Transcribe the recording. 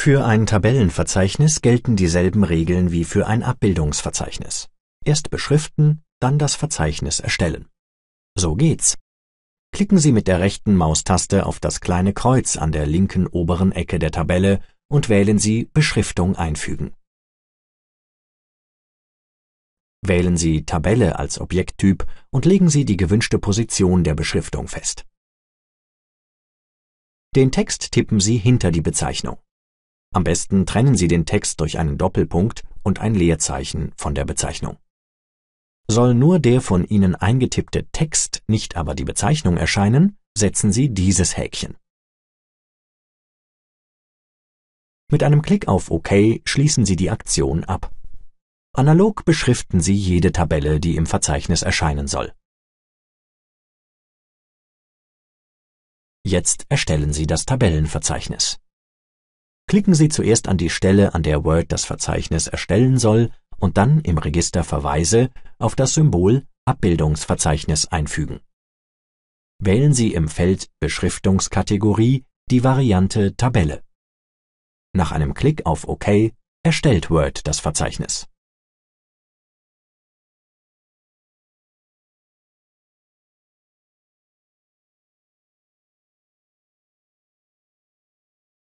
Für ein Tabellenverzeichnis gelten dieselben Regeln wie für ein Abbildungsverzeichnis. Erst beschriften, dann das Verzeichnis erstellen. So geht's. Klicken Sie mit der rechten Maustaste auf das kleine Kreuz an der linken oberen Ecke der Tabelle und wählen Sie Beschriftung einfügen. Wählen Sie Tabelle als Objekttyp und legen Sie die gewünschte Position der Beschriftung fest. Den Text tippen Sie hinter die Bezeichnung. Am besten trennen Sie den Text durch einen Doppelpunkt und ein Leerzeichen von der Bezeichnung. Soll nur der von Ihnen eingetippte Text, nicht aber die Bezeichnung erscheinen, setzen Sie dieses Häkchen. Mit einem Klick auf OK schließen Sie die Aktion ab. Analog beschriften Sie jede Tabelle, die im Verzeichnis erscheinen soll. Jetzt erstellen Sie das Tabellenverzeichnis. Klicken Sie zuerst an die Stelle, an der Word das Verzeichnis erstellen soll, und dann im Register Verweise auf das Symbol Abbildungsverzeichnis einfügen. Wählen Sie im Feld Beschriftungskategorie die Variante Tabelle. Nach einem Klick auf OK erstellt Word das Verzeichnis